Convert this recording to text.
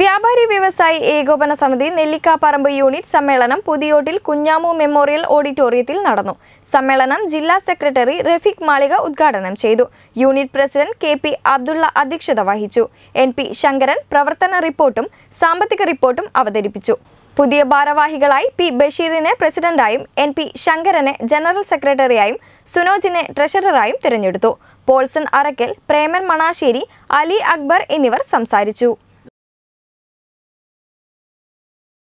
വ്യാപാരി വ്യവസായി ഏകോപന സമിതി നെല്ലിക്കാപ്പറമ്പ് യൂണിറ്റ് സമ്മേളനം പുതിയോട്ടിൽ കുഞ്ഞാമു മെമ്മോറിയൽ ഓഡിറ്റോറിയത്തിൽ നടന്നു സമ്മേളനം ജില്ലാ സെക്രട്ടറി റഫീഖ് മാളിക ഉദ്ഘാടനം ചെയ്തു unit president K P Abdulla അധ്യക്ഷത വഹിച്ചു എൻ പി ശങ്കരൻ പ്രവർത്തന റിപ്പോർട്ടും സാമ്പത്തിക റിപ്പോർട്ടും അവതരിപ്പിച്ചു പുതിയ ഭാരവാഹികളായി പി ബഷീറിനെ പ്രസിഡന്റായും എൻ പി ശങ്കരനെ ജനറൽ സെക്രട്ടറിയായും സുനോജിനെ ട്രഷററായും തിരഞ്ഞെടുത്തു പോൾസൺ അറക്കൽ പ്രേമൻ മണാശ്ശേരി അലി അക്ബർ എന്നിവർ സംസാരിച്ചു